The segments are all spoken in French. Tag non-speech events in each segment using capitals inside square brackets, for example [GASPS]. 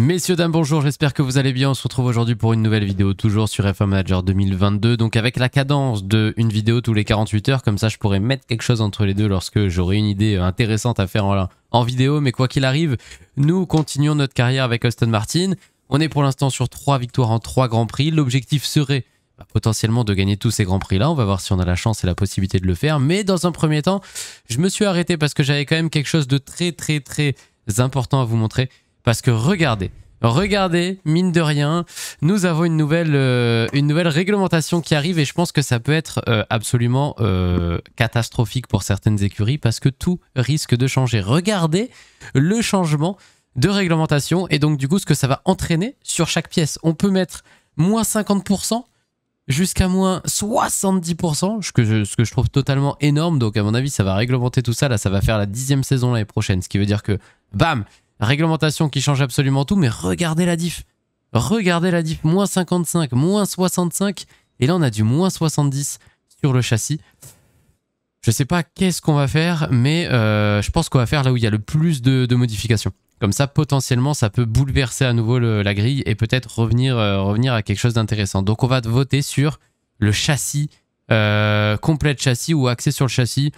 Messieurs, dames, bonjour, j'espère que vous allez bien. On se retrouve aujourd'hui pour une nouvelle vidéo, toujours sur F1 Manager 2022. Donc avec la cadence de une vidéo tous les 48 heures, comme ça je pourrais mettre quelque chose entre les deux lorsque j'aurai une idée euh, intéressante à faire en, en vidéo. Mais quoi qu'il arrive, nous continuons notre carrière avec Austin Martin. On est pour l'instant sur trois victoires en trois grands prix. L'objectif serait bah, potentiellement de gagner tous ces grands prix là. On va voir si on a la chance et la possibilité de le faire. Mais dans un premier temps, je me suis arrêté parce que j'avais quand même quelque chose de très très très important à vous montrer. Parce que regardez, regardez, mine de rien, nous avons une nouvelle, euh, une nouvelle réglementation qui arrive et je pense que ça peut être euh, absolument euh, catastrophique pour certaines écuries parce que tout risque de changer. Regardez le changement de réglementation et donc du coup ce que ça va entraîner sur chaque pièce. On peut mettre moins 50% jusqu'à moins 70%, ce que, ce que je trouve totalement énorme. Donc à mon avis, ça va réglementer tout ça. Là, ça va faire la dixième saison l'année prochaine, ce qui veut dire que, bam, Réglementation qui change absolument tout, mais regardez la diff. Regardez la diff, moins 55, moins 65, et là on a du moins 70 sur le châssis. Je sais pas qu'est-ce qu'on va faire, mais euh, je pense qu'on va faire là où il y a le plus de, modifications. Comme ça, potentiellement, ça peut bouleverser à nouveau la grille et peut-être revenir, euh, revenir à quelque chose d'intéressant. Donc on va voter sur le châssis, euh, complet châssis ou axé sur le châssis.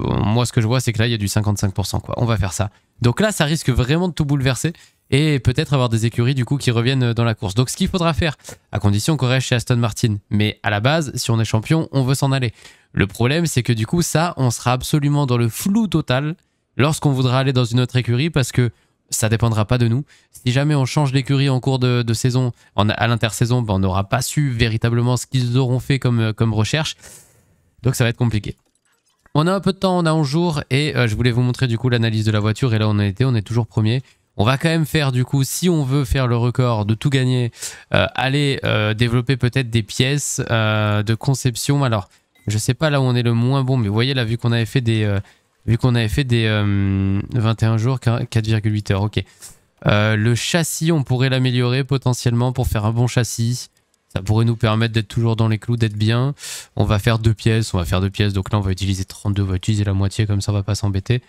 moi, ce que je vois, c'est que là, il y a du 55%. Quoi. On va faire ça. Donc là, ça risque vraiment de tout bouleverser et peut-être avoir des écuries du coup qui reviennent dans la course. Donc ce qu'il faudra faire, à condition qu'on reste chez Aston Martin. Mais à la base, si on est champion, on veut s'en aller. Le problème, c'est que du coup, ça, on sera absolument dans le flou total lorsqu'on voudra aller dans une autre écurie parce que ça dépendra pas de nous. Si jamais on change d'écurie en cours de, saison, à l'intersaison, ben, on n'aura pas su véritablement ce qu'ils auront fait comme euh, recherche. Donc ça va être compliqué. On a un peu de temps, on a 11 jours et euh, je voulais vous montrer du coup l'analyse de la voiture et là on a été, on est toujours premier. On va quand même faire du coup, si on veut faire le record de tout gagner, euh, aller euh, développer peut-être des pièces de conception. Alors, je sais pas là où on est le moins bon, mais vous voyez là, vu qu'on avait fait des, vu qu'on avait fait des 21 jours, 4,8 heures, ok. le châssis, on pourrait l'améliorer potentiellement pour faire un bon châssis. Ça pourrait nous permettre d'être toujours dans les clous, d'être bien. On va faire deux pièces, on va faire deux pièces. Donc là, on va utiliser 32, on va utiliser la moitié, comme ça, on va pas s'embêter.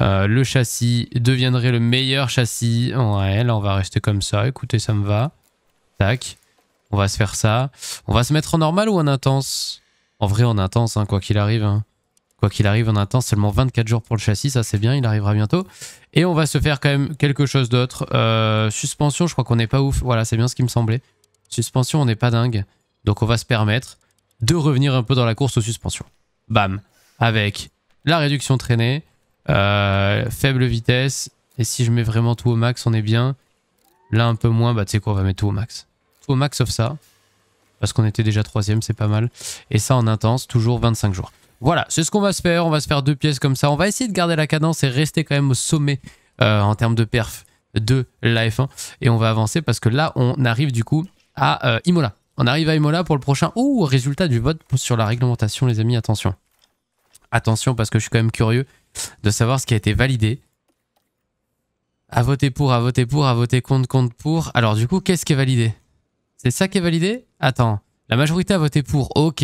Euh, le châssis deviendrait le meilleur châssis. Ouais, là, on va rester comme ça. Écoutez, ça me va. Tac. On va se faire ça. On va se mettre en normal ou en intense En vrai, en intense, hein, quoi qu'il arrive. Hein. Quoi qu'il arrive, en intense, seulement 24 jours pour le châssis. Ça, c'est bien, il arrivera bientôt. Et on va se faire quand même quelque chose d'autre. Euh, suspension, je crois qu'on n'est pas ouf. Voilà, c'est bien ce qui me semblait. Suspension, on n'est pas dingue. Donc on va se permettre de revenir un peu dans la course aux suspensions. Bam. Avec la réduction traînée, euh, faible vitesse. Et si je mets vraiment tout au max, on est bien. Là, un peu moins. Bah, tu sais quoi, on va mettre tout au max. Tout au max, sauf ça. Parce qu'on était déjà troisième, c'est pas mal. Et ça, en intense, toujours 25 jours. Voilà, c'est ce qu'on va se faire. On va se faire deux pièces comme ça. On va essayer de garder la cadence et rester quand même au sommet euh, en termes de perf de la F1. Et on va avancer parce que là, on arrive du coup à euh, Imola. On arrive à Imola pour le prochain. Ouh, résultat du vote sur la réglementation, les amis, attention. Attention, parce que je suis quand même curieux de savoir ce qui a été validé. À voter pour, à voter pour, à voter contre, contre pour. Alors, du coup, qu'est-ce qui est validé C'est ça qui est validé Attends. La majorité a voté pour. Ok,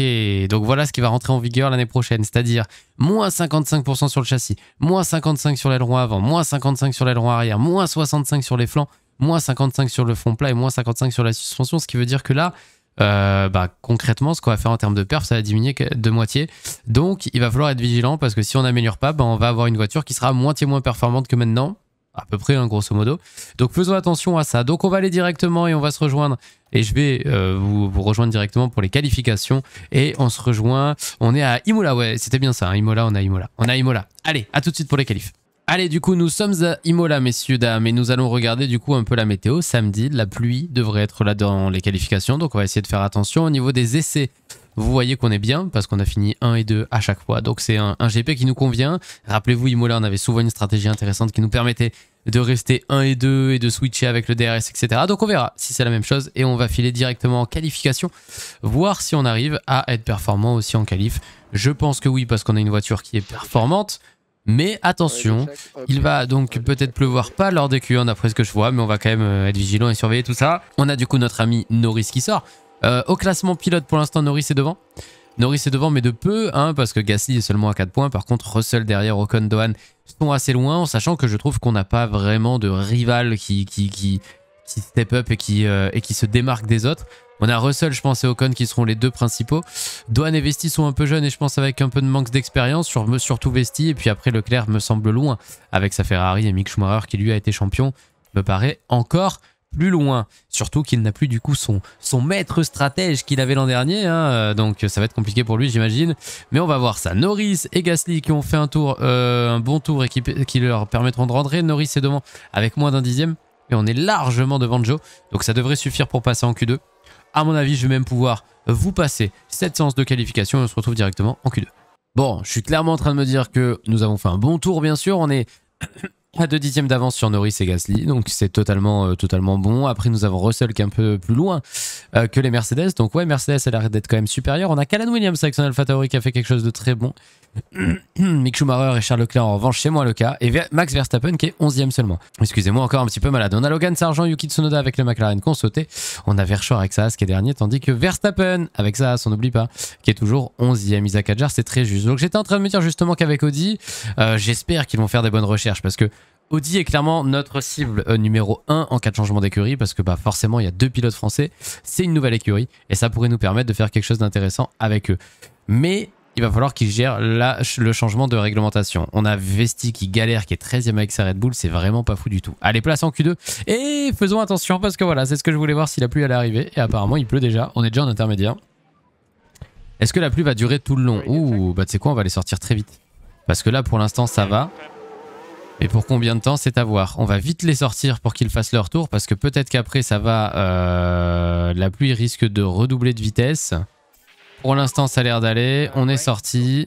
donc voilà ce qui va rentrer en vigueur l'année prochaine, c'est-à-dire moins 55% sur le châssis, moins 55 sur l'aileron avant, moins 55 sur l'aileron arrière, moins 65 sur les flancs, moins 55 sur le fond plat et moins 55 sur la suspension, ce qui veut dire que là, euh, bah, concrètement, ce qu'on va faire en termes de perf, ça va diminuer de moitié. Donc, il va falloir être vigilant parce que si on n'améliore pas, bah, on va avoir une voiture qui sera moitié moins performante que maintenant, à peu près, hein, grosso modo. Donc, faisons attention à ça. Donc, on va aller directement et on va se rejoindre. Et je vais euh, vous, rejoindre directement pour les qualifications. Et on se rejoint. On est à Imola, ouais, c'était bien ça. Hein, Imola, on a Imola. On a Imola. Allez, à tout de suite pour les qualifs. Allez, du coup, nous sommes à Imola, messieurs, dames, et nous allons regarder du coup un peu la météo. Samedi, la pluie devrait être là dans les qualifications, donc on va essayer de faire attention. Au niveau des essais, vous voyez qu'on est bien parce qu'on a fini 1 et 2 à chaque fois. Donc c'est un, GP qui nous convient. Rappelez-vous, Imola, on avait souvent une stratégie intéressante qui nous permettait de rester 1 et 2 et de switcher avec le DRS, etc. Donc on verra si c'est la même chose et on va filer directement en qualification, voir si on arrive à être performant aussi en qualif. Je pense que oui parce qu'on a une voiture qui est performante. Mais attention, il va donc peut-être pleuvoir pas lors des Q1, d'après ce que je vois, mais on va quand même euh, être vigilant et surveiller tout ça. On a du coup notre ami Norris qui sort. Euh, au classement pilote, pour l'instant, Norris est devant. Norris est devant, mais de peu, hein, parce que Gasly est seulement à 4 points. Par contre, Russell derrière Ocon, Dohan sont assez loin, en sachant que je trouve qu'on n'a pas vraiment de rival qui, step up et qui, euh, et qui se démarque des autres. On a Russell, je pense, et Ocon qui seront les deux principaux. Douane et Vesti sont un peu jeunes et je pense avec un peu de manque d'expérience, surtout Vesti. Et puis après, Leclerc me semble loin avec sa Ferrari et Mick Schumacher qui lui a été champion, me paraît encore plus loin. Surtout qu'il n'a plus du coup son, son maître stratège qu'il avait l'an dernier. Hein. Euh, donc ça va être compliqué pour lui, j'imagine. Mais on va voir ça. Norris et Gasly qui ont fait un tour, euh, un bon tour et qui, qui leur permettront de rentrer. Norris est devant avec moins d'un dixième. Et on est largement devant Joe. Donc ça devrait suffire pour passer en Q2. À mon avis, je vais même pouvoir vous passer cette séance de qualification et on se retrouve directement en Q2. Bon, je suis clairement en train de me dire que nous avons fait un bon tour, bien sûr. On est [CLEARS THROAT] à 2 dixièmes d'avance sur Norris et Gasly, donc c'est totalement, euh, totalement bon. Après, nous avons Russell qui est un peu plus loin euh, que les Mercedes. Donc ouais, Mercedes, elle a l'air d'être quand même supérieure. On a Callan Williams avec son Alpha Tauri qui a fait quelque chose de très bon. [COUGHS] Mick Schumacher et Charles Leclerc, en revanche, c'est moi le cas. Et Max Verstappen qui est 11e seulement. Excusez-moi, encore un petit peu malade. On a Logan Sargent, Yuki Tsunoda avec le McLaren qu'on sauté. On a Verchor avec Saas qui est dernier, tandis que Verstappen avec ça, on n'oublie pas, qui est toujours 11e. Isaac c'est très juste. Donc j'étais en train de me dire justement qu'avec Audi, euh, j'espère qu'ils vont faire des bonnes recherches parce que Audi est clairement notre cible euh, numéro 1 en cas de changement d'écurie parce que bah, forcément il y a deux pilotes français, c'est une nouvelle écurie et ça pourrait nous permettre de faire quelque chose d'intéressant avec eux. Mais il va falloir qu'il gère le changement de réglementation. On a Vesti qui galère, qui est 13e avec sa Red Bull, c'est vraiment pas fou du tout. Allez, place en Q2 et faisons attention parce que voilà, c'est ce que je voulais voir si la pluie allait arriver. Et apparemment, il pleut déjà, on est déjà en intermédiaire. Est-ce que la pluie va durer tout le long Ouh, bah tu sais quoi, on va les sortir très vite. Parce que là, pour l'instant, ça va. Mais pour combien de temps, c'est à voir. On va vite les sortir pour qu'ils fassent leur tour, parce que peut-être qu'après, ça va... Euh, la pluie risque de redoubler de vitesse. Pour l'instant, ça a l'air d'aller. On est sorti.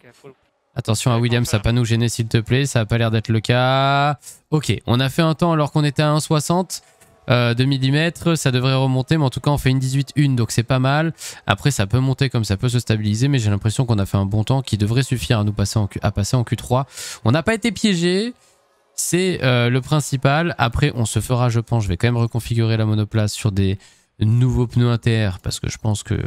Attention à William, ça va pas nous gêner s'il te plaît. Ça a pas l'air d'être le cas. Ok, on a fait un temps alors qu'on était à 1,60 euh, de millimètres. Ça devrait remonter, mais en tout cas, on fait une 18-1, donc c'est pas mal. Après, ça peut monter comme ça peut se stabiliser, mais j'ai l'impression qu'on a fait un bon temps qui devrait suffire à nous passer en, Q à passer en Q3. On n'a pas été piégé. C'est euh, le principal. Après, on se fera, je pense, je vais quand même reconfigurer la monoplace sur des nouveaux pneus inter parce que je pense que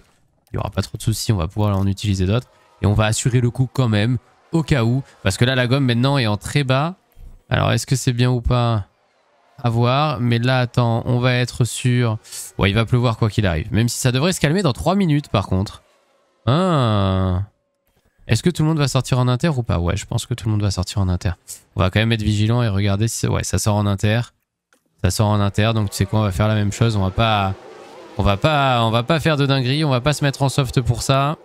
il n'y aura pas trop de soucis, on va pouvoir en utiliser d'autres. Et on va assurer le coup quand même, au cas où. Parce que là, la gomme maintenant est en très bas. Alors, est-ce que c'est bien ou pas à voir. Mais là, attends, on va être sûr. Ouais, il va pleuvoir quoi qu'il arrive. Même si ça devrait se calmer dans 3 minutes, par contre. Hein Est-ce que tout le monde va sortir en inter ou pas Ouais, je pense que tout le monde va sortir en inter. On va quand même être vigilant et regarder si... Ouais, ça sort en inter. Ça sort en inter, donc tu sais quoi, on va faire la même chose. On va pas... On va pas, on va pas faire de dinguerie, on va pas se mettre en soft pour ça.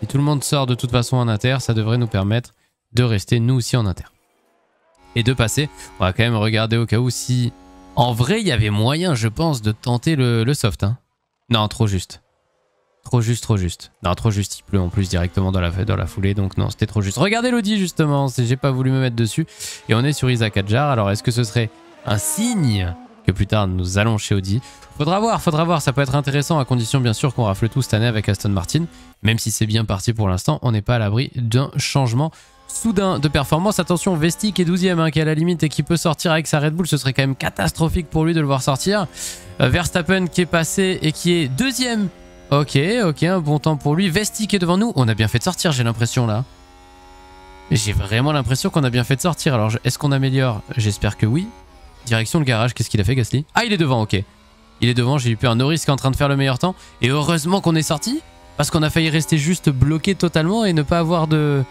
Si tout le monde sort de toute façon en inter, ça devrait nous permettre de rester nous aussi en inter. Et de passer, on va quand même regarder au cas où si... En vrai, il y avait moyen, je pense, de tenter le, soft. Hein. Non, trop juste. Trop juste, trop juste. Non, trop juste, il pleut en plus directement dans la, dans la foulée, donc non, c'était trop juste. Regardez l'audi justement, j'ai pas voulu me mettre dessus. Et on est sur Isaac Adjar, alors est-ce que ce serait un signe que plus tard nous allons chez Audi. Faudra voir, faudra voir, ça peut être intéressant à condition bien sûr qu'on rafle tout cette année avec Aston Martin. Même si c'est bien parti pour l'instant, on n'est pas à l'abri d'un changement soudain de performance. Attention, Vesti qui est 12 hein, qui est à la limite et qui peut sortir avec sa Red Bull, ce serait quand même catastrophique pour lui de le voir sortir. Euh, Verstappen qui est passé et qui est deuxième. Ok, ok, un bon temps pour lui. Vesti qui est devant nous. On a bien fait de sortir, j'ai l'impression là. J'ai vraiment l'impression qu'on a bien fait de sortir. Alors, est-ce qu'on améliore J'espère que oui. Direction le garage, qu'est-ce qu'il a fait Gasly Ah il est devant, ok. Il est devant, j'ai eu peur. Norris qui est en train de faire le meilleur temps. Et heureusement qu'on est sorti, parce qu'on a failli rester juste bloqué totalement et ne pas avoir de...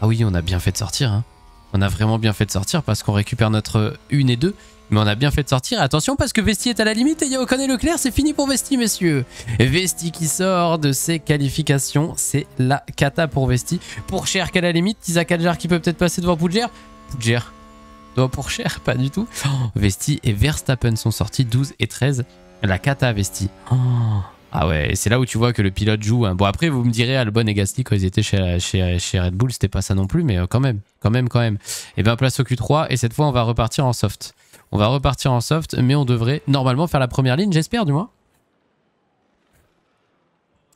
Ah oui, on a bien fait de sortir. Hein. On a vraiment bien fait de sortir parce qu'on récupère notre 1 et 2. Mais on a bien fait de sortir. Attention parce que Vesti est à la limite et il y a Ocon et Leclerc. C'est fini pour Vesti, messieurs. Vesti qui sort de ses qualifications. C'est la cata pour Vesti. Pour Cherk à la limite. Isaac Aljar qui peut peut-être passer devant Pudger. Poudjer doit pour cher, pas du tout. [GASPS] Vesti et Verstappen sont sortis 12 et 13. La cata Vesti. Ah. ah ouais, c'est là où tu vois que le pilote joue. Hein. Bon, après, vous me direz, Albon et Gasly, quand ils étaient chez, chez, Red Bull, c'était pas ça non plus, mais euh, quand même, quand même, quand même. Et eh bien, place au Q3, et cette fois, on va repartir en soft. On va repartir en soft, mais on devrait normalement faire la première ligne, j'espère, du moins.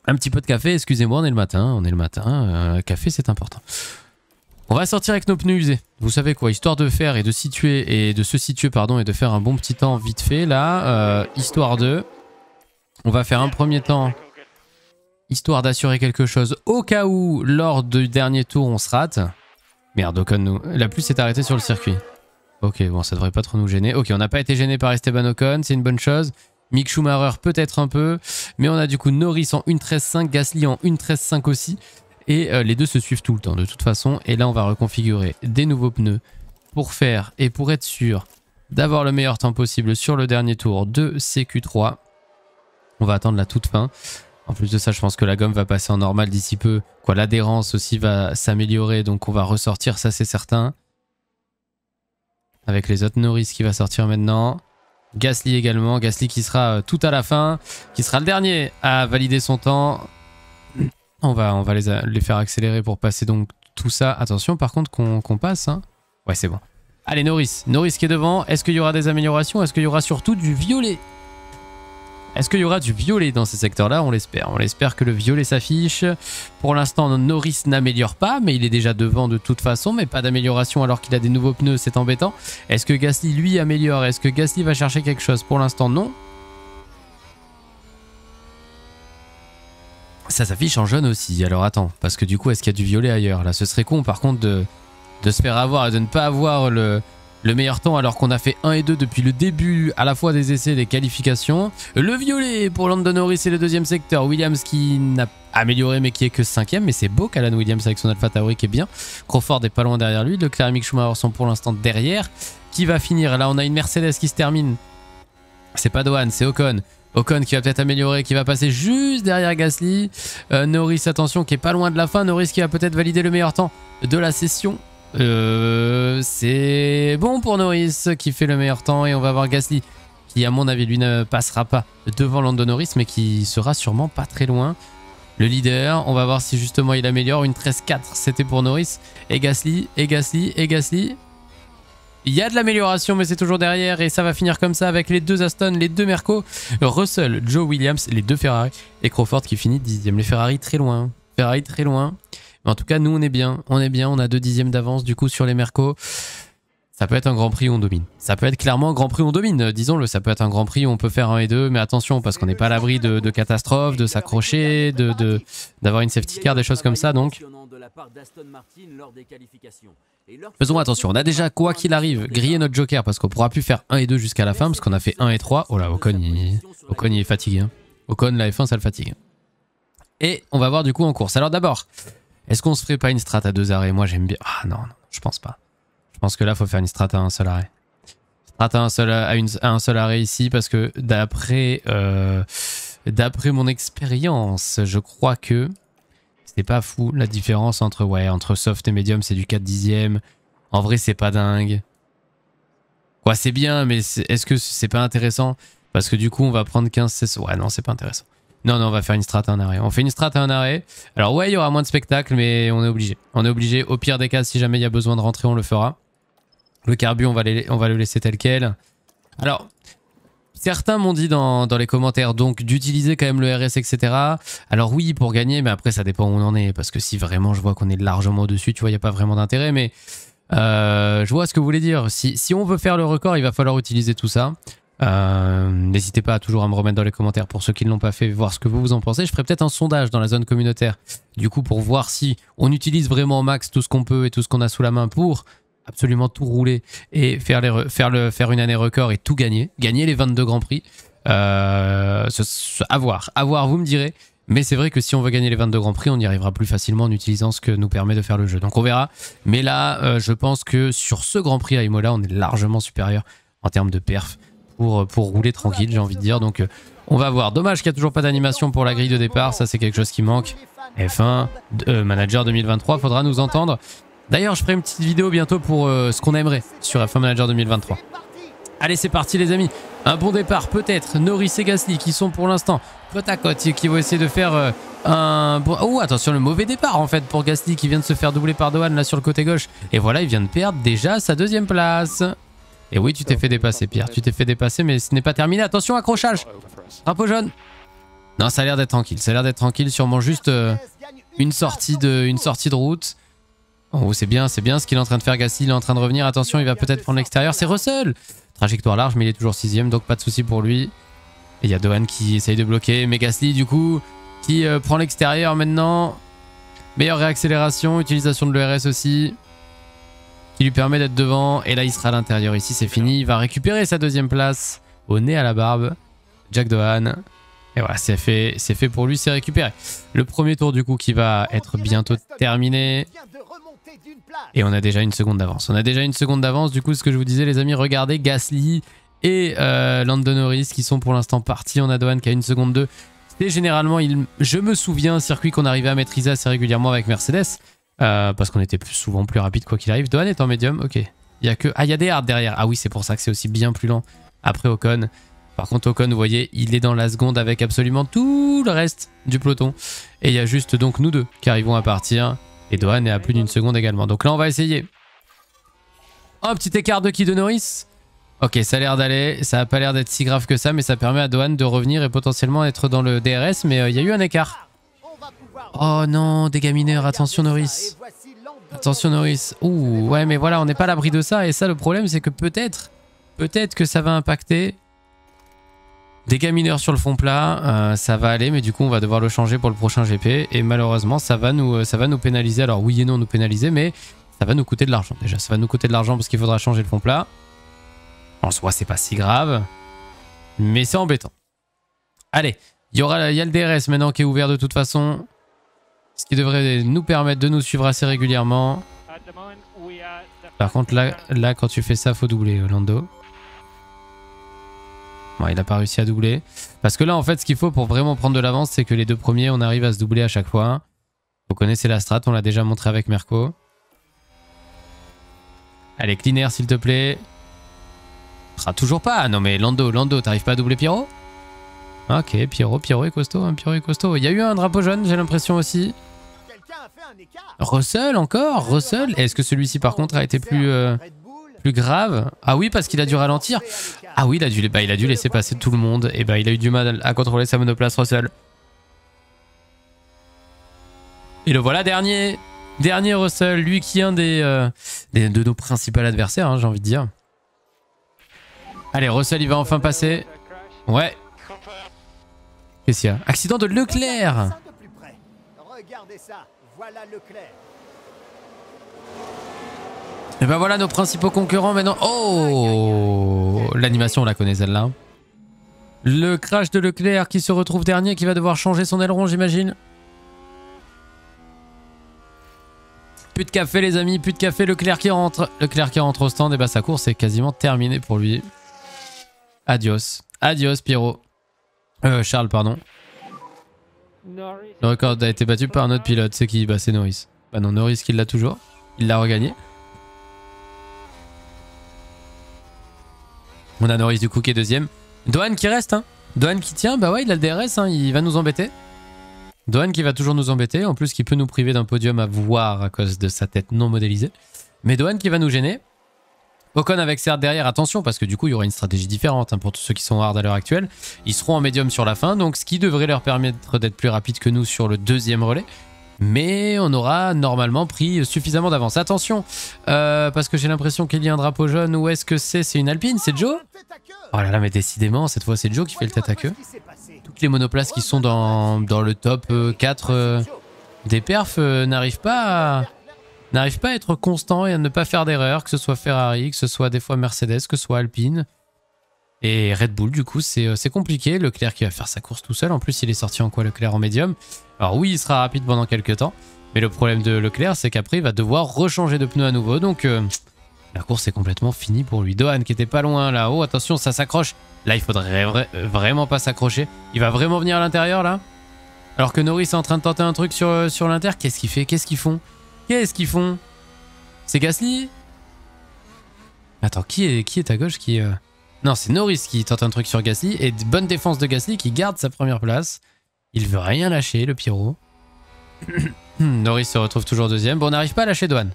Un petit peu de café, excusez-moi, on est le matin, on est le matin. Euh, café, c'est important. On va sortir avec nos pneus usés. Vous savez quoi, histoire de faire et de situer et de se situer pardon et de faire un bon petit temps vite fait là, euh, histoire de on va faire un premier temps histoire d'assurer quelque chose au cas où lors du dernier tour on se rate. Merde, Ocon nous. La plus s'est arrêtée sur le circuit. Ok, bon, ça devrait pas trop nous gêner. Ok, on n'a pas été gêné par Esteban Ocon, c'est une bonne chose. Mick Schumacher peut-être un peu, mais on a du coup Norris en 1.13.5, Gasly en 1.13.5 aussi. Et euh, les deux se suivent tout le temps de toute façon. Et là, on va reconfigurer des nouveaux pneus pour faire et pour être sûr d'avoir le meilleur temps possible sur le dernier tour de CQ3. On va attendre la toute fin. En plus de ça, je pense que la gomme va passer en normal d'ici peu. Quoi, l'adhérence aussi va s'améliorer, donc on va ressortir, ça c'est certain. Avec les autres Norris qui va sortir maintenant. Gasly également, Gasly qui sera euh, tout à la fin, qui sera le dernier à valider son temps. On va, on va les, faire accélérer pour passer donc tout ça. Attention par contre qu'on passe. Hein. Ouais c'est bon. Allez Norris, Norris qui est devant. Est-ce qu'il y aura des améliorations Est-ce qu'il y aura surtout du violet Est-ce qu'il y aura du violet dans ces secteurs-là On l'espère. On l'espère que le violet s'affiche. Pour l'instant Norris n'améliore pas, mais il est déjà devant de toute façon. Mais pas d'amélioration alors qu'il a des nouveaux pneus, c'est embêtant. Est-ce que Gasly lui améliore Est-ce que Gasly va chercher quelque chose Pour l'instant non. Ça s'affiche en jaune aussi. Alors attends, parce que du coup, est-ce qu'il y a du violet ailleurs Là, ce serait con par contre de, de se faire avoir et de ne pas avoir le, le meilleur temps alors qu'on a fait 1 et 2 depuis le début à la fois des essais des qualifications. Le violet pour Landon Norris et le deuxième secteur. Williams qui n'a amélioré mais qui est que cinquième. Mais c'est beau qu'Alan Williams avec son Alpha Tauri qui est bien. Crawford est pas loin derrière lui. Le et Mick Schumacher sont pour l'instant derrière. Qui va finir Là on a une Mercedes qui se termine. C'est pas Doan, c'est Ocon. Ocon qui va peut-être améliorer, qui va passer juste derrière Gasly. Euh, Norris, attention, qui est pas loin de la fin. Norris qui va peut-être valider le meilleur temps de la session. Euh, c'est bon pour Norris qui fait le meilleur temps et on va voir Gasly qui à mon avis lui ne passera pas devant Lando Norris mais qui sera sûrement pas très loin. Le leader, on va voir si justement il améliore. Une 13-4 c'était pour Norris et Gasly et Gasly et Gasly. Il y a de l'amélioration, mais c'est toujours derrière. Et ça va finir comme ça avec les deux Aston, les deux Merco, Russell, Joe Williams, les deux Ferrari et Crawford qui finit dixième. Les Ferrari très loin. Ferrari très loin. en tout cas, nous, on est bien. On est bien. On a deux dixièmes d'avance du coup sur les Merco. Ça peut être un grand prix où on domine. Ça peut être clairement un grand prix où on domine, euh, disons-le. Ça peut être un grand prix où on peut faire un et deux, mais attention, parce qu'on n'est pas à l'abri de, catastrophes, de s'accrocher, d'avoir de, d'avoir une safety car, des choses comme ça, donc. Faisons attention. On a déjà, quoi qu'il arrive, grillé notre joker, parce qu'on pourra plus faire 1 et 2 jusqu'à la fin, parce qu'on a fait 1 et 3. Oh là, Ocon, il, Ocon, il est fatigué. Hein. Ocon, la F1, ça le fatigue. Et on va voir du coup en course. Alors d'abord, est-ce qu'on se ferait pas une strat à deux arrêts Moi, j'aime bien. Ah non, non, je pense pas. Je pense que là, faut faire une strat à un seul arrêt. Strat à un seul, un seul arrêt ici, parce que euh, d'après mon expérience, je crois que c'est pas fou la différence entre, ouais, entre soft et medium, c'est du 4 dixième. En vrai, c'est pas dingue. Quoi, c'est bien, mais est-ce que c'est pas intéressant Parce que du coup, on va prendre 15, 16. Ouais, non, c'est pas intéressant. Non, non, on va faire une strat à un arrêt. On fait une strat à un arrêt. Alors ouais, il y aura moins de spectacles, mais on est obligé. On est obligé. Au pire des cas, si jamais il y a besoin de rentrer, on le fera. Le carbu, on va, le laisser tel quel. Alors, Certains m'ont dit dans, les commentaires donc d'utiliser quand même le RS, etc. Alors oui, pour gagner, mais après ça dépend où on en est, parce que si vraiment je vois qu'on est largement au-dessus, tu vois, il n'y a pas vraiment d'intérêt, mais euh, je vois ce que vous voulez dire. Si, on veut faire le record, il va falloir utiliser tout ça. Euh, n'hésitez pas toujours à me remettre dans les commentaires pour ceux qui ne l'ont pas fait, voir ce que vous vous en pensez. Je ferai peut-être un sondage dans la zone communautaire, du coup, pour voir si on utilise vraiment au max tout ce qu'on peut et tout ce qu'on a sous la main pour absolument tout rouler et faire, faire, une année record et tout gagner, gagner les 22 Grands Prix. avoir, euh, avoir. vous me direz. Mais c'est vrai que si on veut gagner les 22 Grands Prix, on y arrivera plus facilement en utilisant ce que nous permet de faire le jeu. Donc on verra. Mais là, euh, je pense que sur ce Grand Prix à Imola, on est largement supérieur en termes de perf pour, pour rouler tranquille, j'ai envie de dire. Donc euh, on va voir. Dommage qu'il n'y a toujours pas d'animation pour la grille de départ. Ça, c'est quelque chose qui manque. F1 Manager 2023, faudra nous entendre. D'ailleurs, je ferai une petite vidéo bientôt pour euh, ce qu'on aimerait sur F1 Manager 2023. Allez, c'est parti les amis. Un bon départ peut-être. Norris et Gasly qui sont pour l'instant côte à côte et qui vont essayer de faire euh, un... Bon... Oh, attention, le mauvais départ en fait pour Gasly qui vient de se faire doubler par Dohan là sur le côté gauche. Et voilà, il vient de perdre déjà sa deuxième place. Et oui, tu t'es fait dépasser Pierre, tu t'es fait dépasser mais ce n'est pas terminé. Attention, accrochage. Drapeau jaune. Non, ça a l'air d'être tranquille. Ça a l'air d'être tranquille, sûrement juste euh, une, sortie de, une sortie de route. Oh, c'est bien, c'est bien ce qu'il est en train de faire, Gassi. Il est en train de revenir. Attention, il va peut-être prendre l'extérieur. C'est Russell Trajectoire large, mais il est toujours sixième, donc pas de souci pour lui. Et il y a Dohan qui essaye de bloquer. Mais Gasly, du coup, qui euh, prend l'extérieur maintenant. Meilleure réaccélération, utilisation de l'ERS aussi. Qui lui permet d'être devant. Et là, il sera à l'intérieur ici, c'est fini. Il va récupérer sa deuxième place au nez à la barbe. Jack Dohan. Et voilà, c'est fait, c'est fait pour lui, c'est récupéré. Le premier tour du coup qui va être bientôt terminé. Et on a déjà une seconde d'avance. On a déjà une seconde d'avance. Du coup, ce que je vous disais, les amis, regardez Gasly et euh, Landonoris Norris qui sont pour l'instant partis en doane qui a une seconde 2. Et généralement, je me souviens, circuit qu'on arrivait à maîtriser assez régulièrement avec Mercedes. Euh, parce qu'on était souvent plus rapide quoi qu'il arrive. Doane est en médium, ok. Il y a que... Ah, il y a des hards derrière. Ah oui, c'est pour ça que c'est aussi bien plus lent après Ocon. Par contre, Ocon, vous voyez, il est dans la seconde avec absolument tout le reste du peloton. Et il y a juste donc nous deux qui arrivons à partir. Et Dohan est à plus d'une seconde également. Donc là, on va essayer. Un petit écart de qui de Norris Ok, ça a l'air d'aller. Ça n'a pas l'air d'être si grave que ça, mais ça permet à Dohan de revenir et potentiellement être dans le DRS. Mais euh, il y a eu un écart. Oh non, dégâts mineurs. Attention, Norris. Attention, Norris. Ouh, ouais, mais voilà, on n'est pas à l'abri de ça. Et ça, le problème, c'est que peut-être, peut-être que ça va impacter Dégâts mineurs sur le fond plat, euh, ça va aller, mais du coup, on va devoir le changer pour le prochain GP. Et malheureusement, ça va nous, euh, ça va nous pénaliser. Alors oui et non, nous pénaliser, mais ça va nous coûter de l'argent déjà. Ça va nous coûter de l'argent parce qu'il faudra changer le fond plat. En soi, c'est pas si grave, mais c'est embêtant. Allez, il y, y a le DRS maintenant qui est ouvert de toute façon, ce qui devrait nous permettre de nous suivre assez régulièrement. Par contre, là, là quand tu fais ça, faut doubler, Orlando. Euh, Bon, il n'a pas réussi à doubler. Parce que là, en fait, ce qu'il faut pour vraiment prendre de l'avance, c'est que les deux premiers, on arrive à se doubler à chaque fois. Vous connaissez la strat, on l'a déjà montré avec Merco. Allez, cleaner, s'il te plaît. Ah, toujours pas. Ah non, mais Lando, Lando, t'arrives pas à doubler Pierrot Ok, Pyro, Pierrot est costaud, hein, est costaud. Il y a eu un drapeau jaune, j'ai l'impression aussi. Russell encore Russell Est-ce que celui-ci par contre a été plus... Euh, grave. Ah oui, parce qu'il a dû ralentir. Ah oui, il a dû, bah, il a dû laisser passer tout le monde. Et bah, il a eu du mal à contrôler sa monoplace Russell. Et le voilà dernier. Dernier Russell, lui qui est un des, euh, de nos principaux adversaires, hein, j'ai envie de dire. Allez, Russell, il va enfin passer. Ouais. Qu'est-ce qu'il y a Accident de Leclerc Regardez ça, voilà Leclerc. Et eh bah ben voilà nos principaux concurrents maintenant. Oh L'animation, on la connaît celle-là. Le crash de Leclerc qui se retrouve dernier, qui va devoir changer son aileron, j'imagine. Plus de café les amis, plus de café, Leclerc qui rentre. Leclerc qui rentre au stand, et eh bah ben, sa course est quasiment terminée pour lui. Adios. Adios Pierrot. Euh, Charles, pardon. Le record a été battu par un autre pilote, c'est qui Bah c'est Norris. Bah non, Norris qui l'a toujours. Il l'a regagné. On a Norris du coup qui est deuxième. Dohan qui reste, hein. Dohan qui tient, bah ouais, il a le DRS, hein. il va nous embêter. Dohan qui va toujours nous embêter, en plus qui peut nous priver d'un podium à voir à cause de sa tête non modélisée. Mais Dohan qui va nous gêner. Ocon avec Serre derrière, attention, parce que du coup, il y aura une stratégie différente hein, pour tous ceux qui sont hard à l'heure actuelle. Ils seront en médium sur la fin, donc ce qui devrait leur permettre d'être plus rapide que nous sur le deuxième relais mais on aura normalement pris suffisamment d'avance. Attention, euh, parce que j'ai l'impression qu'il y a un drapeau jaune. Où est-ce que c'est C'est une Alpine C'est Joe Oh là là, mais décidément, cette fois c'est Joe qui fait le tête à queue. Toutes les monoplaces qui sont dans, dans le top 4 euh, euh, des perfs n'arrivent pas à pas à être constant et à ne pas faire d'erreur, que ce soit Ferrari, que ce soit des fois Mercedes, que ce soit Alpine. Et Red Bull, du coup, euh, c'est compliqué. Leclerc qui va faire sa course tout seul. En plus, il est sorti en quoi Leclerc en médium. Alors oui, il sera rapide pendant quelques temps. Mais le problème de Leclerc, c'est qu'après, il va devoir rechanger de pneus à nouveau. Donc, euh, la course est complètement finie pour lui. Dohan, qui était pas loin là-haut, attention, ça s'accroche. Là, il faudrait euh, vraiment pas s'accrocher. Il va vraiment venir à l'intérieur, là Alors que Norris est en train de tenter un truc sur, l'inter. Qu'est-ce qu'il fait Qu'est-ce qu'ils font Qu'est-ce qu'ils font C'est Gasly Attends, qui est, qui est à gauche qui... Non, c'est Norris qui tente un truc sur Gasly. Et bonne défense de Gasly qui garde sa première place. Il veut rien lâcher, le Pyro. [COUGHS] Hmm, Norris se retrouve toujours deuxième. Bon, on n'arrive pas à lâcher Doan.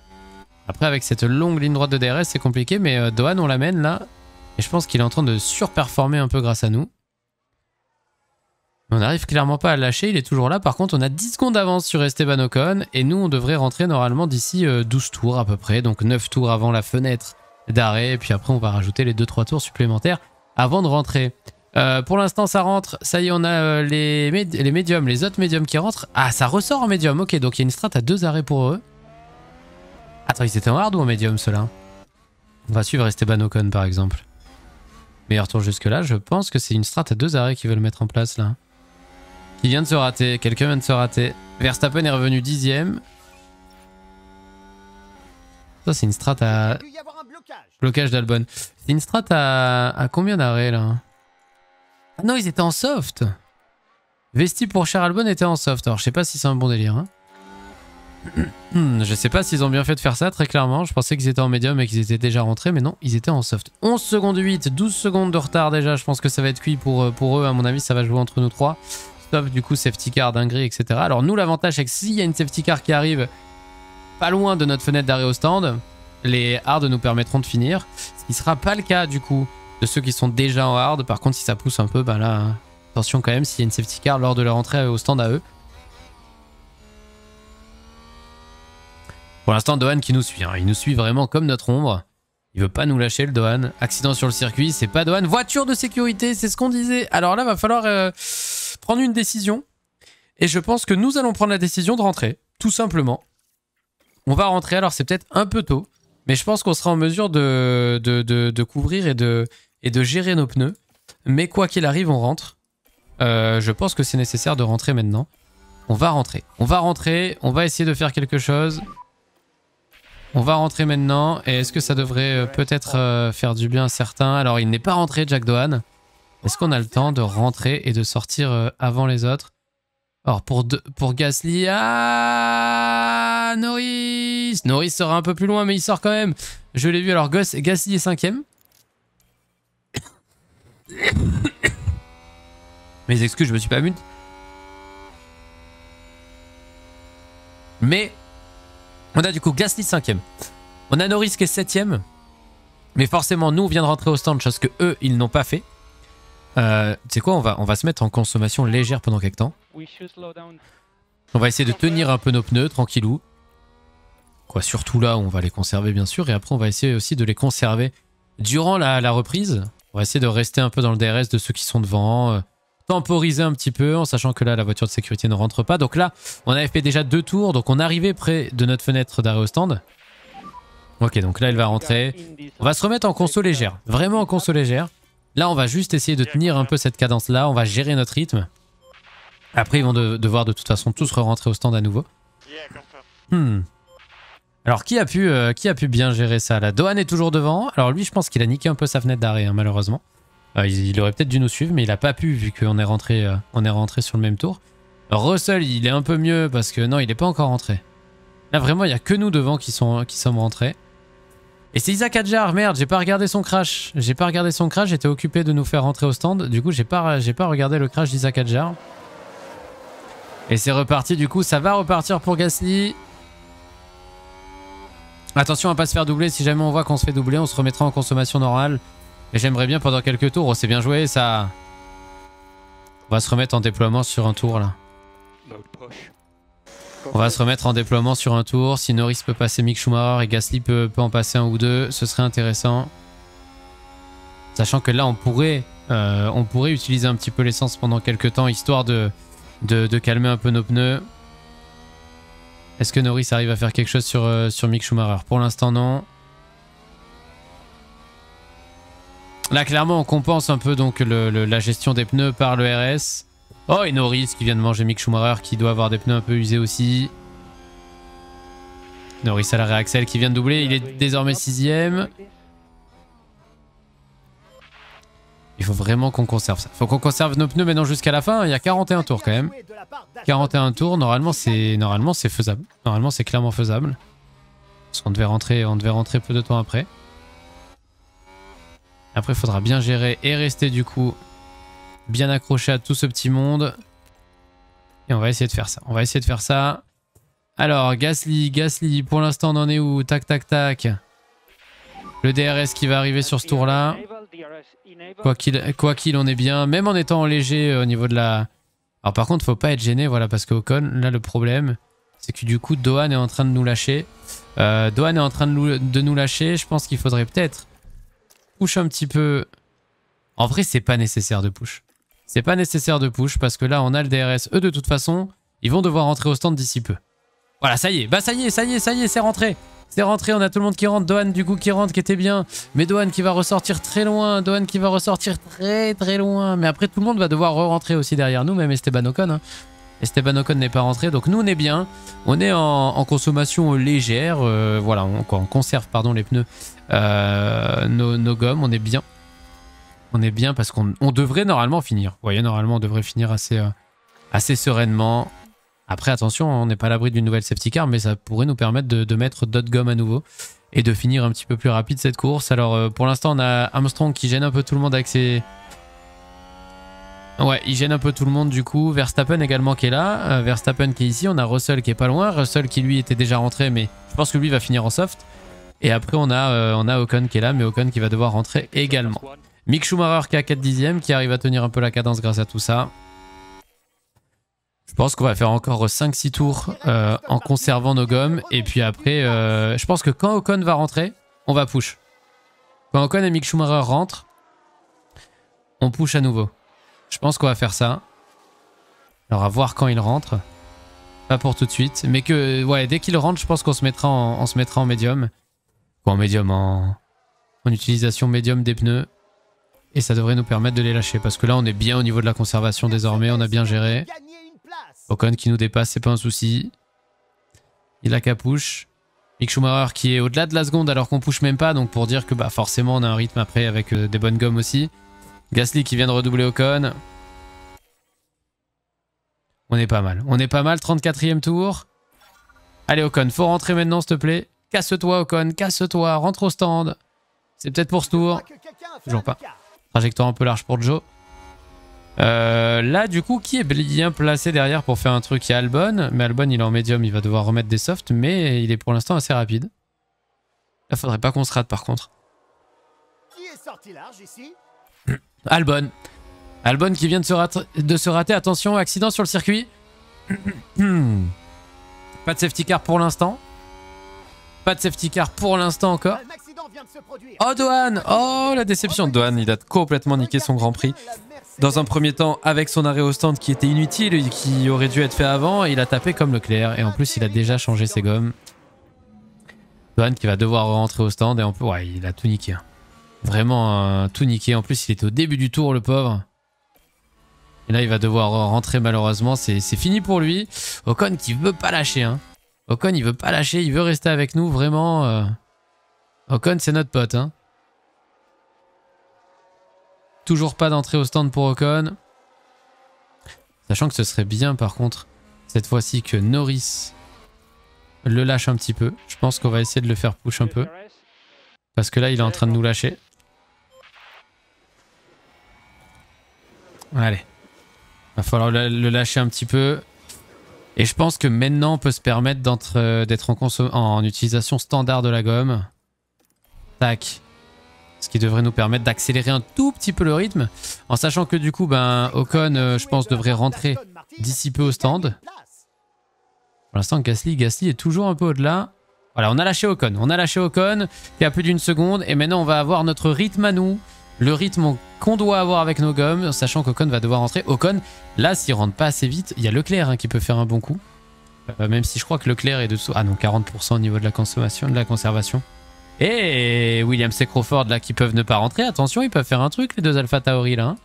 Après, avec cette longue ligne droite de DRS, c'est compliqué. Mais euh, Doan, on l'amène là. Et je pense qu'il est en train de surperformer un peu grâce à nous. On n'arrive clairement pas à lâcher, il est toujours là. Par contre, on a 10 secondes d'avance sur Esteban Ocon. Et nous, on devrait rentrer normalement d'ici 12 euh, tours à peu près. Donc 9 tours avant la fenêtre d'arrêt. Et puis après, on va rajouter les 2-3 tours supplémentaires avant de rentrer. Euh, pour l'instant, ça rentre. Ça y est, on a euh, les, les médiums, les autres médiums qui rentrent. Ah, ça ressort en médium. Ok, donc il y a une strat à deux arrêts pour eux. Attends, ils étaient en hard ou en médium, ceux-là On va suivre Esteban Ocon, par exemple. Meilleur tour jusque-là. Je pense que c'est une strat à deux arrêts qu'ils veulent mettre en place, là. Qui vient de se rater. Quelqu'un vient de se rater. Verstappen est revenu dixième. Ça, c'est une strat à Blocage d'Albon. C'est à, combien d'arrêts là Ah non, ils étaient en soft Vesti pour cher Albon était en soft. Alors je sais pas si c'est un bon délire. Hein. [CLEARS THROAT] Hmm, je sais pas s'ils ont bien fait de faire ça, très clairement. Je pensais qu'ils étaient en médium et qu'ils étaient déjà rentrés, mais non, ils étaient en soft. 11 secondes 8, 12 secondes de retard déjà. Je pense que ça va être cuit pour, euh, pour eux. À mon avis, ça va jouer entre nous trois. Stop, du coup, safety car, dinguerie, etc. Alors nous, l'avantage, c'est que s'il y a une safety car qui arrive pas loin de notre fenêtre d'arrêt au stand, les hards nous permettront de finir. Ce qui sera pas le cas du coup de ceux qui sont déjà en hard. Par contre, si ça pousse un peu, ben là, attention quand même s'il y a une safety car lors de leur entrée au stand à eux. Pour l'instant, Dohan qui nous suit. Hein. Il nous suit vraiment comme notre ombre. Il veut pas nous lâcher le Dohan. Accident sur le circuit, c'est pas Dohan. Voiture de sécurité, c'est ce qu'on disait. Alors là, va falloir euh, prendre une décision. Et je pense que nous allons prendre la décision de rentrer, tout simplement. On va rentrer, alors c'est peut-être un peu tôt. Mais je pense qu'on sera en mesure de, de, couvrir et de, et de gérer nos pneus. Mais quoi qu'il arrive, on rentre. Euh, je pense que c'est nécessaire de rentrer maintenant. On va rentrer. On va rentrer. On va essayer de faire quelque chose. On va rentrer maintenant. Et est-ce que ça devrait euh, peut-être euh, faire du bien à certains Alors, il n'est pas rentré, Jack Dohan. Est-ce qu'on a le temps de rentrer et de sortir avant les autres alors pour, pour Gasly, ah, Norris Norris sera un peu plus loin, mais il sort quand même. Je l'ai vu, alors Gasly est cinquième. [COUGHS] Mes excuses, je me suis pas mute. Mais on a du coup Gasly cinquième. On a Norris qui est septième. Mais forcément, nous, on vient de rentrer au stand, chose que eux, ils n'ont pas fait. Euh, tu sais quoi, on va, on va se mettre en consommation légère pendant quelque temps. On va essayer de tenir un peu nos pneus, tranquillou. Quoi, surtout là, on va les conserver bien sûr. Et après, on va essayer aussi de les conserver durant la, reprise. On va essayer de rester un peu dans le DRS de ceux qui sont devant. Euh, temporiser un petit peu en sachant que là, la voiture de sécurité ne rentre pas. Donc là, on avait fait déjà deux tours. Donc on arrivait près de notre fenêtre d'arrêt au stand. Ok, donc là, elle va rentrer. On va se remettre en console légère. Vraiment en console légère. Là, on va juste essayer de tenir un peu cette cadence-là. On va gérer notre rythme. Après, ils vont devoir de toute façon tous re-rentrer au stand à nouveau. Hmm. Alors, qui a, pu, euh, qui a pu bien gérer ça La Dohan est toujours devant. Alors, lui, je pense qu'il a niqué un peu sa fenêtre d'arrêt, hein, malheureusement. Euh, il, aurait peut-être dû nous suivre, mais il n'a pas pu, vu qu'on est, rentré, euh, est rentré sur le même tour. Russell, il est un peu mieux, parce que non, il n'est pas encore rentré. Là, vraiment, il n'y a que nous devant qui, sont, qui sommes rentrés. Et c'est Isaac Adjar, merde, j'ai pas regardé son crash. J'ai pas regardé son crash, j'étais occupé de nous faire rentrer au stand. Du coup, j'ai pas, pas regardé le crash d'Isaac Adjar. Et c'est reparti du coup, ça va repartir pour Gasly. Attention à pas se faire doubler, si jamais on voit qu'on se fait doubler, on se remettra en consommation normale. Et j'aimerais bien pendant quelques tours, oh, c'est bien joué ça. On va se remettre en déploiement sur un tour là. On va se remettre en déploiement sur un tour. Si Norris peut passer Mick Schumacher et Gasly peut, en passer un ou deux, ce serait intéressant. Sachant que là, on pourrait, euh, on pourrait utiliser un petit peu l'essence pendant quelques temps, histoire de, de, calmer un peu nos pneus. Est-ce que Norris arrive à faire quelque chose sur, euh, sur Mick Schumacher Pour l'instant, non. Là, clairement, on compense un peu donc la gestion des pneus par le RS. Oh, et Norris qui vient de manger Mick Schumacher, qui doit avoir des pneus un peu usés aussi. Norris à la réaxel qui vient de doubler, il est désormais sixième. Il faut vraiment qu'on conserve ça. il Faut qu'on conserve nos pneus maintenant jusqu'à la fin. Il y a 41 tours quand même. 41 tours, normalement c'est normalement c'est faisable. Normalement c'est clairement faisable. Parce qu'on devait rentrer, on devait rentrer peu de temps après. Après, il faudra bien gérer et rester du coup bien accroché à tout ce petit monde. Et on va essayer de faire ça. On va essayer de faire ça. Alors, Gasly, Gasly, pour l'instant on en est où Tac, tac, tac. Le DRS qui va arriver sur ce tour-là. Quoi qu'il quoi qu'il en est bien, même en étant en léger euh, au niveau de la... Alors par contre, faut pas être gêné, voilà, parce que Ocon là le problème, c'est que du coup, Dohan est en train de nous lâcher. Euh, Dohan est en train de, de nous lâcher, je pense qu'il faudrait peut-être push un petit peu. En vrai, c'est pas nécessaire de push. C'est pas nécessaire de push parce que là, on a le DRS. Eux, de toute façon, ils vont devoir rentrer au stand d'ici peu. Voilà, ça y est. Bah, ça y est, ça y est, ça y est, c'est rentré. C'est rentré, on a tout le monde qui rentre. Dohan du coup qui rentre, qui était bien. Mais Dohan qui va ressortir très loin. Dohan qui va ressortir très très loin. Mais après tout le monde va devoir re rentrer aussi derrière nous, même Esteban Ocon. Hein. Esteban Ocon n'est pas rentré, donc nous on est bien. On est en, consommation légère. Euh, voilà, on, conserve pardon, les pneus, euh, nos, gommes, on est bien. On est bien parce qu'on devrait normalement finir. Vous voyez, normalement on devrait finir assez, euh, assez sereinement. Après, attention, hein, on n'est pas à l'abri d'une nouvelle safety car, mais ça pourrait nous permettre de, mettre d'autres gommes à nouveau et de finir un petit peu plus rapide cette course. Alors, euh, pour l'instant, on a Armstrong qui gêne un peu tout le monde avec ses... Ouais, il gêne un peu tout le monde du coup. Verstappen également qui est là. Euh, Verstappen qui est ici. On a Russell qui est pas loin. Russell qui lui était déjà rentré, mais je pense que lui va finir en soft. Et après, on a, euh, on a Ocon qui est là, mais Ocon qui va devoir rentrer également. Mick Schumacher qui est à 4 dixièmes, qui arrive à tenir un peu la cadence grâce à tout ça. Je pense qu'on va faire encore 5-6 tours euh, en conservant nos gommes. Et puis après, euh, je pense que quand Ocon va rentrer, on va push. Quand Ocon et Mick Schumacher rentrent, on push à nouveau. Je pense qu'on va faire ça. Alors à voir quand il rentre. Pas pour tout de suite. Mais que ouais, dès qu'il rentre, je pense qu'on se mettra en, se mettra en médium. Ou en médium, en, en utilisation médium des pneus. Et ça devrait nous permettre de les lâcher. Parce que là, on est bien au niveau de la conservation désormais. On a bien géré. Ocon qui nous dépasse, c'est pas un souci. Il a qu'à push. Mick Schumacher qui est au-delà de la seconde alors qu'on push même pas, donc pour dire que bah forcément on a un rythme après avec euh, des bonnes gommes aussi. Gasly qui vient de redoubler Ocon. On est pas mal. On est pas mal. 34e tour. Allez, Ocon, faut rentrer maintenant, s'il te plaît. Casse-toi, Ocon. Casse-toi. Rentre au stand. C'est peut-être pour ce tour. Toujours pas. Trajectoire un peu large pour Joe. Euh, là, du coup, qui est bien placé derrière pour faire un truc Il y a Albon, mais Albon, il est en médium, il va devoir remettre des softs, mais il est pour l'instant assez rapide. Là, faudrait pas qu'on se rate, par contre. Qui est [CLEARS THROAT] Albon. Albon qui vient de se, rater, Attention, accident sur le circuit. [CLEARS THROAT] pas de safety car pour l'instant. Pas de safety car pour l'instant encore. Oh, Dohan Oh, la déception de Doan. Il a complètement niqué son Grand Prix. Dans un premier temps, avec son arrêt au stand qui était inutile et qui aurait dû être fait avant, il a tapé comme Leclerc. Et en plus, il a déjà changé ses gommes. Van qui va devoir rentrer au stand et en plus, ouais, il a tout niqué. Vraiment euh, tout niqué. En plus, il était au début du tour, le pauvre. Et là, il va devoir rentrer malheureusement. C'est fini pour lui. Ocon qui veut pas lâcher. Hein. Ocon, il veut pas lâcher. Il veut rester avec nous, vraiment. Euh. Ocon, c'est notre pote. Hein. Toujours pas d'entrée au stand pour Ocon. Sachant que ce serait bien par contre, cette fois-ci que Norris le lâche un petit peu. Je pense qu'on va essayer de le faire push un peu. Parce que là, il est en train de nous lâcher. Allez. Va falloir le lâcher un petit peu. Et je pense que maintenant, on peut se permettre d'être en, en utilisation standard de la gomme. Tac ce qui devrait nous permettre d'accélérer un tout petit peu le rythme, en sachant que du coup, ben, Ocon, euh, je pense, devrait rentrer d'ici peu au stand. Pour l'instant, Gasly, Gasly est toujours un peu au-delà. Voilà, on a lâché Ocon, on a lâché Ocon, Il y a plus d'une seconde, et maintenant on va avoir notre rythme à nous, le rythme qu'on doit avoir avec nos gommes, sachant qu'Ocon va devoir rentrer. Ocon, là, s'il rentre pas assez vite, il y a Leclerc hein, qui peut faire un bon coup. Euh, même si je crois que Leclerc est dessous. Ah non, 40% au niveau de la consommation, de la conservation. Et Williams et Crawford là qui peuvent ne pas rentrer. Attention, ils peuvent faire un truc les deux Alpha Tauri là. Hein.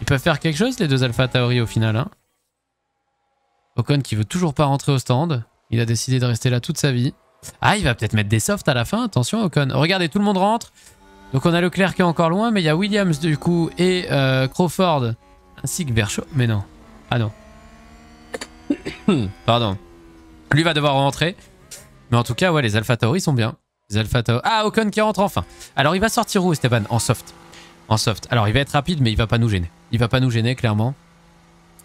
Ils peuvent faire quelque chose les deux Alpha Tauri au final. Hein. Ocon qui veut toujours pas rentrer au stand. Il a décidé de rester là toute sa vie. Ah, il va peut-être mettre des softs à la fin. Attention Ocon. Regardez, tout le monde rentre. Donc on a Leclerc qui est encore loin, mais il y a Williams du coup et euh, Crawford ainsi que Berchot. Mais non. Ah non. [COUGHS] Pardon. Lui va devoir rentrer. Mais en tout cas, ouais, les Alpha Tauri sont bien. Ah, Ocon qui rentre enfin. Alors, il va sortir où, Esteban En soft. En soft. Alors, il va être rapide, mais il va pas nous gêner. Il va pas nous gêner, clairement.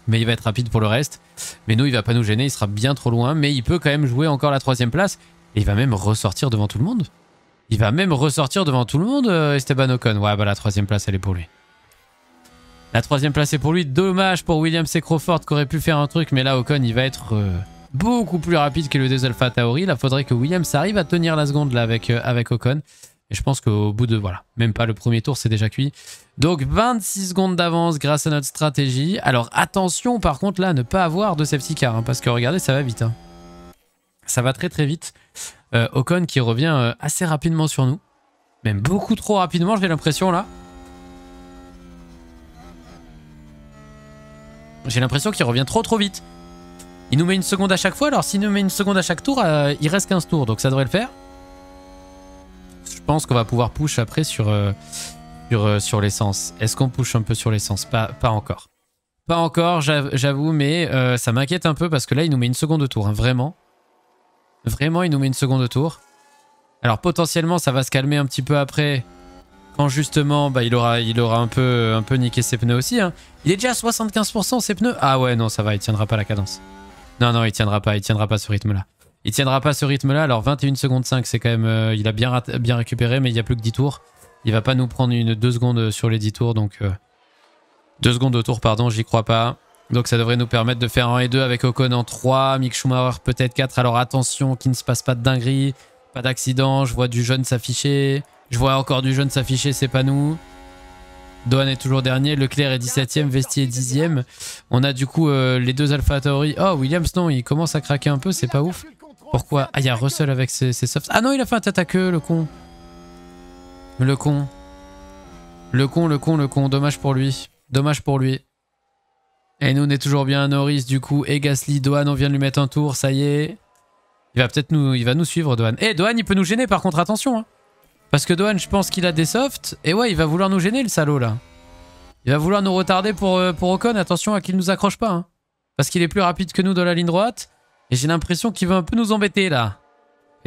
Mais il va être rapide pour le reste. Mais nous, il va pas nous gêner. Il sera bien trop loin. Mais il peut quand même jouer encore la troisième place. Et il va même ressortir devant tout le monde. Il va même ressortir devant tout le monde, euh, Esteban Ocon. Ouais, bah la troisième place, elle est pour lui. La troisième place est pour lui. Dommage pour William et qui aurait pu faire un truc. Mais là, Ocon, il va être... Euh, beaucoup plus rapide que le 2 Alpha Tauri. Là, faudrait que Williams arrive à tenir la seconde là avec, euh, avec Ocon. Et je pense qu'au bout de, voilà, même pas le premier tour, c'est déjà cuit. Donc 26 secondes d'avance grâce à notre stratégie. Alors attention par contre là, ne pas avoir de safety car, hein, parce que regardez, ça va vite. Hein. Ça va très très vite. Euh, Ocon qui revient euh, assez rapidement sur nous. Même beaucoup trop rapidement, j'ai l'impression là. J'ai l'impression qu'il revient trop trop vite. Il nous met une seconde à chaque fois. Alors s'il nous met une seconde à chaque tour, euh, il reste 15 tours. Donc ça devrait le faire. Je pense qu'on va pouvoir push après sur, euh, euh, sur, l'essence. Est-ce qu'on push un peu sur l'essence pas, pas encore. Pas encore, j'avoue, mais ça m'inquiète un peu parce que là, il nous met une seconde de tour. Hein, vraiment. Vraiment, il nous met une seconde de tour. Alors potentiellement, ça va se calmer un petit peu après. Quand justement, bah, il aura, il aura un, peu, un peu niqué ses pneus aussi. Hein. Il est déjà à 75% ses pneus. Ah ouais, non, ça va, il tiendra pas la cadence. Non, non, il tiendra pas, il tiendra pas ce rythme-là. Il tiendra pas ce rythme-là, alors 21 secondes 5, c'est quand même... Euh, il a bien, bien récupéré, mais il n'y a plus que 10 tours. Il va pas nous prendre une 2 secondes euh, sur les 10 tours, donc... 2 euh, secondes de tour, pardon, j'y crois pas. Donc ça devrait nous permettre de faire 1 et 2 avec Ocon en 3, Mick Schumacher peut-être 4. Alors attention qu'il ne se passe pas de dinguerie, pas d'accident, je vois du jeune s'afficher, je vois encore du jeune s'afficher, c'est pas nous. Dohan est toujours dernier, Leclerc est 17ème, Vesti est 10ème. On a du coup euh, les deux Alpha Tauri. Oh, Williams, non, il commence à craquer un peu, c'est pas ouf. Pourquoi Ah, il y a Russell avec ses, softs. Ah non, il a fait un tête à queue, le con. Le con. Le con, le con, le con. Dommage pour lui. Dommage pour lui. Et nous, on est toujours bien à Norris, du coup. Et Gasly, Dohan, on vient de lui mettre un tour, ça y est. Il va peut-être nous, il va nous suivre, Dohan. Eh, Dohan, il peut nous gêner, par contre, attention. Hein. Parce que Doan, je pense qu'il a des softs. Et ouais, il va vouloir nous gêner, le salaud, là. Il va vouloir nous retarder pour, euh, Ocon. Attention à qu'il nous accroche pas. Hein. Parce qu'il est plus rapide que nous dans la ligne droite. Et j'ai l'impression qu'il veut un peu nous embêter, là.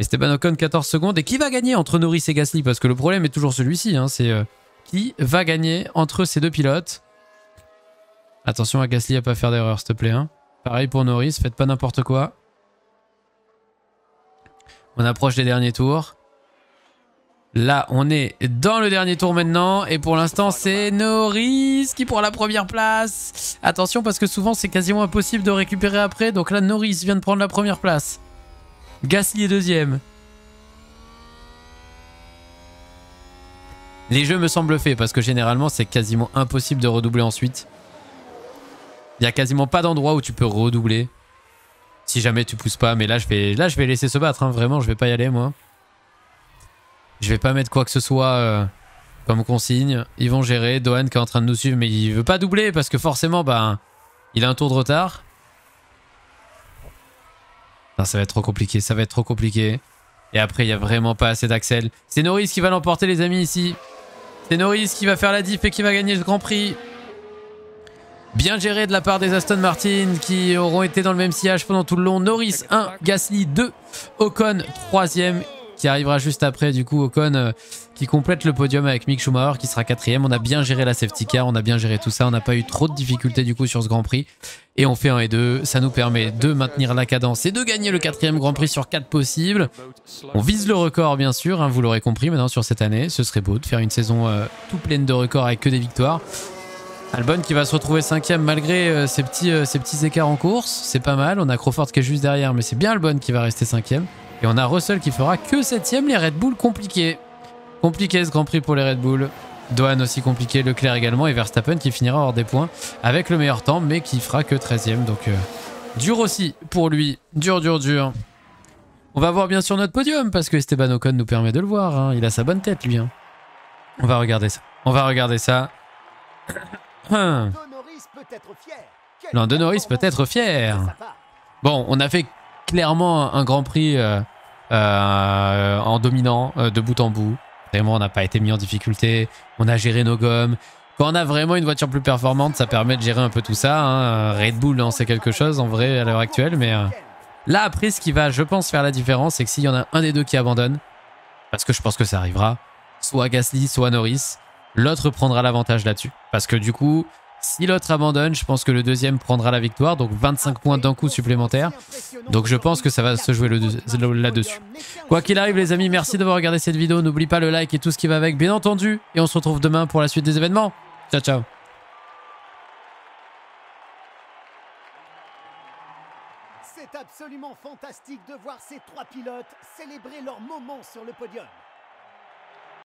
Et Esteban Ocon, 14 secondes. Et qui va gagner entre Norris et Gasly Parce que le problème est toujours celui-ci. Hein. C'est euh, qui va gagner entre ces deux pilotes Attention à Gasly à pas faire d'erreur, s'il te plaît. Hein. Pareil pour Norris, faites pas n'importe quoi. On approche des derniers tours. Là, on est dans le dernier tour maintenant. Et pour l'instant, oh, c'est Norris qui prend la première place. Attention, parce que souvent, c'est quasiment impossible de récupérer après. Donc là, Norris vient de prendre la première place. Gasly est deuxième. Les jeux me semblent faits, parce que généralement, c'est quasiment impossible de redoubler ensuite. Il n'y a quasiment pas d'endroit où tu peux redoubler. Si jamais tu pousses pas. Mais là, je vais, là, je vais laisser se battre. Hein. Vraiment, je vais pas y aller, moi. Je vais pas mettre quoi que ce soit comme euh, consigne. Ils vont gérer. Dohan qui est en train de nous suivre, mais il veut pas doubler parce que forcément, ben, il a un tour de retard. ça va être trop compliqué, ça va être trop compliqué. Et après, il n'y a vraiment pas assez d'Axel. C'est Norris qui va l'emporter, les amis, ici. C'est Norris qui va faire la diff et qui va gagner le Grand Prix. Bien géré de la part des Aston Martin qui auront été dans le même sillage pendant tout le long. Norris 1, Gasly 2, Ocon 3ème qui arrivera juste après, du coup, Ocon euh, qui complète le podium avec Mick Schumacher qui sera quatrième. On a bien géré la safety car, on a bien géré tout ça, on n'a pas eu trop de difficultés du coup sur ce Grand Prix. Et on fait 1 et 2, ça nous permet de maintenir la cadence et de gagner le quatrième Grand Prix sur 4 possibles. On vise le record bien sûr, hein, vous l'aurez compris maintenant sur cette année, ce serait beau de faire une saison euh, tout pleine de records avec que des victoires. Albon qui va se retrouver cinquième malgré euh, ses, petits, petits écarts en course, c'est pas mal. On a Crawford qui est juste derrière, mais c'est bien Albon qui va rester cinquième. Et on a Russell qui fera que 7 Les Red Bull compliqués. Compliqué ce Grand Prix pour les Red Bull. Dohan aussi compliqué, Leclerc également et Verstappen qui finira hors des points avec le meilleur temps mais qui fera que 13ème. Donc euh, dur aussi pour lui. Dur, dur, dur. On va voir bien sûr notre podium parce que Esteban Ocon nous permet de le voir. Hein. Il a sa bonne tête lui. Hein. On va regarder ça. On va regarder ça. [COUGHS] Norris peut être fier. Bon, on a fait clairement un Grand Prix euh, euh, en dominant euh, de bout en bout. Vraiment, on n'a pas été mis en difficulté. On a géré nos gommes. Quand on a vraiment une voiture plus performante, ça permet de gérer un peu tout ça. Hein. Red Bull, hein, c'est quelque chose en vrai à l'heure actuelle. Mais là, après, ce qui va, je pense, faire la différence, c'est que s'il y en a un des deux qui abandonne, parce que je pense que ça arrivera, soit Gasly, soit Norris, l'autre prendra l'avantage là-dessus. Parce que du coup, si l'autre abandonne, je pense que le deuxième prendra la victoire, donc 25 points d'un coup supplémentaire. Donc je pense que ça va se jouer là-dessus. Quoi qu'il arrive les amis, merci d'avoir regardé cette vidéo. N'oublie pas le like et tout ce qui va avec, bien entendu. Et on se retrouve demain pour la suite des événements. Ciao, ciao C'est absolument fantastique de voir ces trois pilotes célébrer leur moment sur le podium.